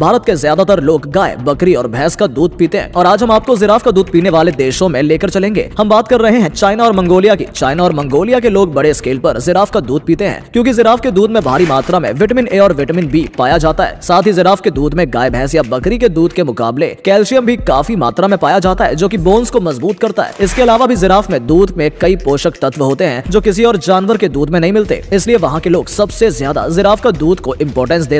भारत के ज्यादातर लोग गाय बकरी और भैंस का दूध पीते हैं और आज हम आपको जिराफ का दूध पीने वाले देशों में लेकर चलेंगे हम बात कर रहे हैं चाइना और मंगोलिया की चाइना और मंगोलिया के लोग बड़े स्केल पर जिराफ का दूध पीते हैं क्यूँकी जिराफ के दूध में भारी मात्रा में विटामिन ए और विटामिन बी पाया जाता है साथ ही जिराफ के दूध में गाय भैंस या बकरी के दूध के मुकाबले कैल्शियम भी काफी मात्रा में पाया जाता है जो की बोन्स को मजबूत करता है इसके अलावा भी जिराफ में दूध में कई पोषक तत्व होते हैं जो किसी और जानवर के दूध में नहीं मिलते इसलिए वहाँ के लोग सबसे ज्यादा जिराफ का दूध को इम्पोर्टेंस देते